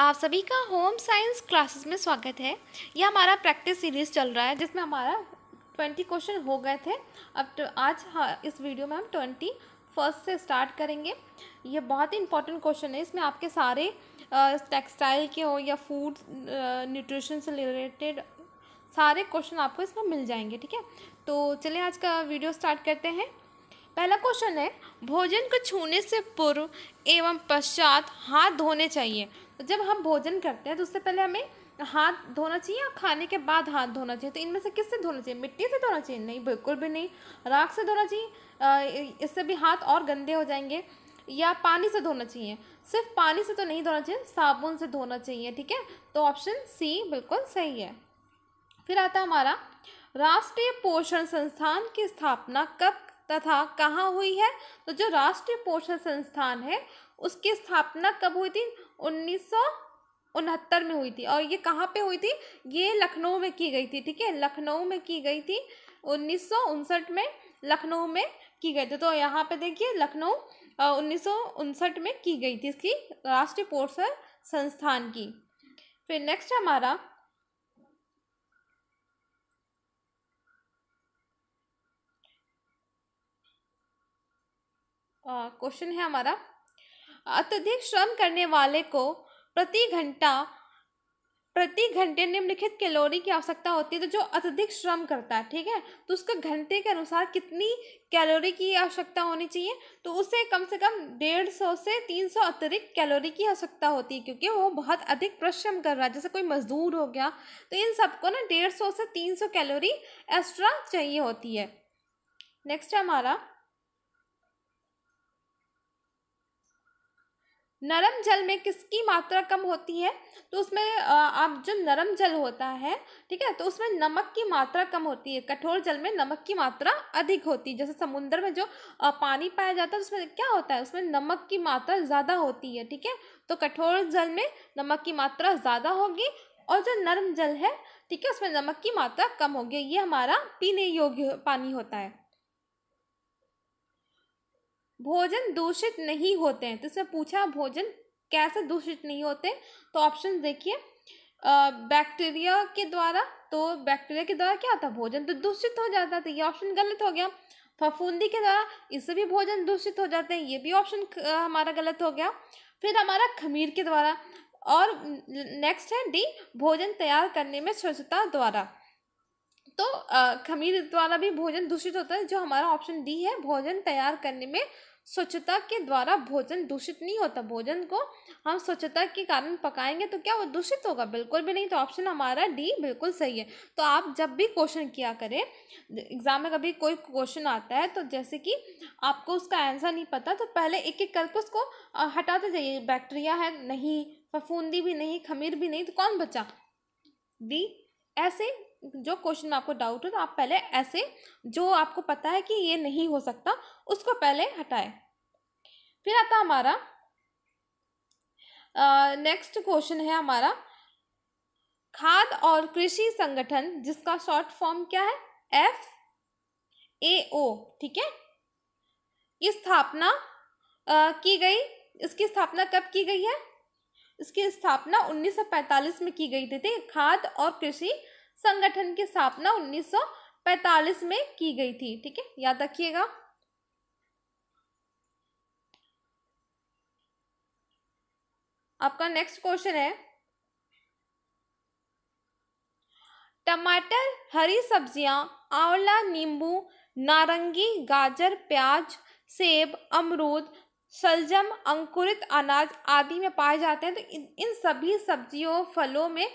आप सभी का होम साइंस क्लासेस में स्वागत है यह हमारा प्रैक्टिस सीरीज़ चल रहा है जिसमें हमारा ट्वेंटी क्वेश्चन हो गए थे अब तो आज हाँ इस वीडियो में हम ट्वेंटी फर्स्ट से स्टार्ट करेंगे ये बहुत ही इंपॉर्टेंट क्वेश्चन है इसमें आपके सारे टेक्सटाइल के हो या फूड न्यूट्रिशन से रिलेटेड सारे क्वेश्चन आपको इसमें मिल जाएंगे ठीक है तो चलिए आज का वीडियो स्टार्ट करते हैं पहला क्वेश्चन है भोजन को छूने से पूर्व एवं पश्चात हाथ धोने चाहिए जब हम भोजन करते हैं तो उससे पहले हमें हाथ धोना चाहिए या खाने के बाद हाथ धोना चाहिए तो इनमें से किससे धोना चाहिए मिट्टी से धोना चाहिए नहीं बिल्कुल भी नहीं राख से धोना चाहिए इससे भी हाथ और गंदे हो जाएंगे या पानी से धोना चाहिए सिर्फ पानी से तो नहीं धोना चाहिए साबुन से धोना चाहिए ठीक है तो ऑप्शन सी बिल्कुल सही है फिर आता हमारा राष्ट्रीय पोषण संस्थान की स्थापना कब तथा कहाँ हुई है तो जो राष्ट्रीय पोषण संस्थान है उसकी स्थापना कब हुई थी उन्नीस उनहत्तर में हुई थी और ये कहाँ पे हुई थी ये लखनऊ में की गई थी ठीक है लखनऊ में की गई थी उन्नीस में लखनऊ में की गई थी तो यहाँ पे देखिए लखनऊ उन्नीस में की गई थी इसकी राष्ट्रीय पोषण संस्थान की फिर नेक्स्ट हमारा क्वेश्चन है हमारा अत्यधिक श्रम करने वाले को प्रति घंटा प्रति घंटे निम्नलिखित कैलोरी की आवश्यकता होती है तो जो अत्यधिक श्रम करता है ठीक है तो उसका घंटे के अनुसार कितनी कैलोरी की आवश्यकता होनी चाहिए तो उसे कम से कम डेढ़ सौ से तीन सौ अत्यधिक कैलोरी की आवश्यकता होती है क्योंकि वो बहुत अधिक परिश्रम कर रहा है जैसे कोई मजदूर हो गया तो इन सबको ना डेढ़ सौ से तीन सौ कैलोरी एक्स्ट्रा चाहिए होती है नेक्स्ट है हमारा नरम जल में किसकी मात्रा कम होती है तो उसमें आप जो नरम जल होता है ठीक है तो उसमें नमक की मात्रा कम होती है कठोर जल में नमक की मात्रा अधिक होती है जैसे समुद्र में जो पानी पाया जाता है उसमें क्या होता है उसमें नमक की मात्रा ज़्यादा होती है ठीक है तो कठोर जल में नमक की मात्रा ज़्यादा होगी और जो नरम जल है ठीक है उसमें नमक की मात्रा कम होगी ये हमारा पीने योग्य पानी होता है भोजन दूषित नहीं होते हैं तो इसमें पूछा भोजन कैसे दूषित नहीं होते तो ऑप्शन देखिए बैक्टीरिया के द्वारा तो बैक्टीरिया के द्वारा क्या होता भोजन तो दूषित हो जाता तो ये ऑप्शन गलत हो गया फफूंदी के द्वारा इससे भी भोजन दूषित हो जाते हैं ये भी ऑप्शन हमारा गलत हो गया फिर हमारा खमीर के द्वारा और नेक्स्ट है डी भोजन तैयार करने में स्वच्छता द्वारा तो खमीर द्वारा भी भोजन दूषित होता है जो हमारा ऑप्शन डी है भोजन तैयार करने में स्वच्छता के द्वारा भोजन दूषित नहीं होता भोजन को हम स्वच्छता के कारण पकाएंगे तो क्या वो दूषित होगा बिल्कुल भी नहीं तो ऑप्शन हमारा डी बिल्कुल सही है तो आप जब भी क्वेश्चन किया करें एग्जाम में कभी कोई क्वेश्चन आता है तो जैसे कि आपको उसका आंसर नहीं पता तो पहले एक एक करके उसको हटाते जाइए बैक्टीरिया है नहीं फफूंदी भी नहीं खमीर भी नहीं तो कौन बचा डी ऐसे जो क्वेश्चन में आपको डाउट हो तो आप पहले ऐसे जो आपको पता है कि ये नहीं हो सकता उसको पहले हटाएं फिर आता हमारा नेक्स्ट क्वेश्चन है हमारा खाद और कृषि संगठन जिसका शॉर्ट फॉर्म क्या है एफ ए ओ ठीक है ये स्थापना की गई इसकी स्थापना कब की गई है इसकी स्थापना 1945 में की गई थी, थी खाद और कृषि संगठन की स्थापना 1945 में की गई थी ठीक है याद रखिएगा आपका नेक्स्ट क्वेश्चन है टमाटर हरी सब्जियां आंवला नींबू नारंगी गाजर प्याज सेब अमरूद सलजम अंकुरित अनाज आदि में पाए जाते हैं तो इन, इन सभी सब्जियों फलों में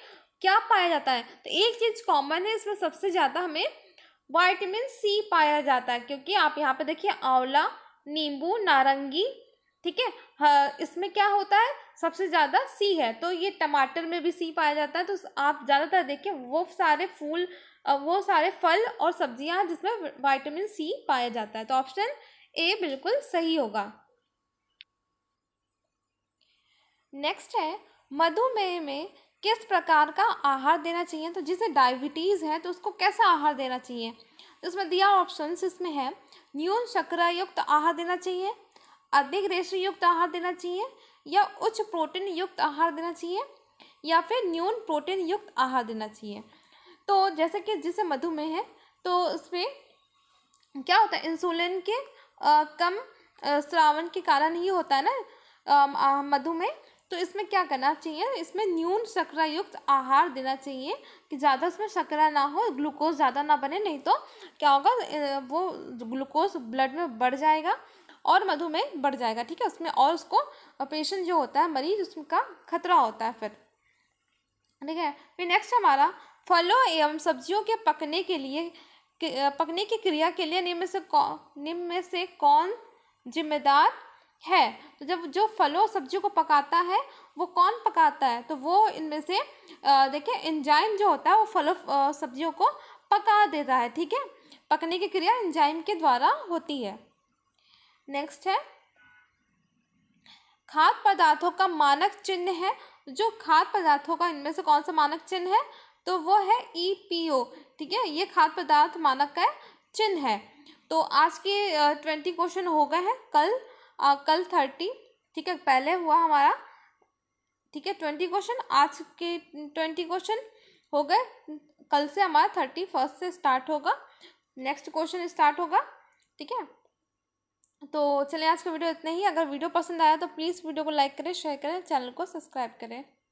क्या पाया जाता है तो एक चीज़ कॉमन है इसमें सबसे ज़्यादा हमें वाइटामिन सी पाया जाता है क्योंकि आप यहाँ पे देखिए आंवला नींबू नारंगी ठीक है हाँ, इसमें क्या होता है सबसे ज़्यादा सी है तो ये टमाटर में भी सी पाया जाता है तो आप ज़्यादातर देखिए वो सारे फूल वो सारे फल और सब्जियां जिसमें विटामिन सी पाया जाता है तो ऑप्शन ए बिल्कुल सही होगा नेक्स्ट है मधुमेह में किस प्रकार का आहार देना चाहिए तो जिसे डायबिटीज़ है तो उसको कैसा आहार देना चाहिए तो इसमें दिया ऑप्शंस इसमें है न्यून शर्करा युक्त आहार देना चाहिए अधिक रेशे युक्त आहार देना चाहिए या उच्च प्रोटीन युक्त आहार देना चाहिए या फिर न्यून प्रोटीन युक्त आहार देना चाहिए तो जैसे कि जिसे मधुमेह है तो उसमें क्या होता है इंसुलिन के आ, कम श्रावण के कारण ही होता है ना मधुमेह तो इसमें क्या करना चाहिए इसमें न्यून शकरा युक्त आहार देना चाहिए कि ज़्यादा इसमें शकरा ना हो ग्लूकोज ज़्यादा ना बने नहीं तो क्या होगा वो ग्लूकोज ब्लड में बढ़ जाएगा और मधुमेह बढ़ जाएगा ठीक है उसमें और उसको पेशेंट जो होता है मरीज उसका खतरा होता है फिर ठीक है फिर नेक्स्ट हमारा फलों एवं सब्जियों के पकने के लिए पकने की क्रिया के लिए निम्न से कौन निम्न में से कौन जिम्मेदार है तो जब जो फलों सब्जियों को पकाता है वो कौन पकाता है तो वो इनमें से देखिए एंजाइम जो होता है वो फलों सब्जियों को पका देता है ठीक है पकने की क्रिया एंजाइम के द्वारा होती है नेक्स्ट है खाद्य पदार्थों का मानक चिन्ह है जो खाद्य पदार्थों का इनमें से कौन सा मानक चिन्ह है तो वो है ई पी ओ ठीक है ये खाद्य पदार्थ मानक का चिन्ह है तो आज के ट्वेंटी क्वेश्चन हो गए हैं कल आ, कल थर्टी ठीक है पहले हुआ हमारा ठीक है ट्वेंटी क्वेश्चन आज के ट्वेंटी क्वेश्चन हो गए कल से हमारा थर्टी फर्स्ट से स्टार्ट होगा नेक्स्ट क्वेश्चन स्टार्ट होगा ठीक है तो चलिए आज का वीडियो इतना ही अगर वीडियो पसंद आया तो प्लीज़ वीडियो को लाइक करें शेयर करें चैनल को सब्सक्राइब करें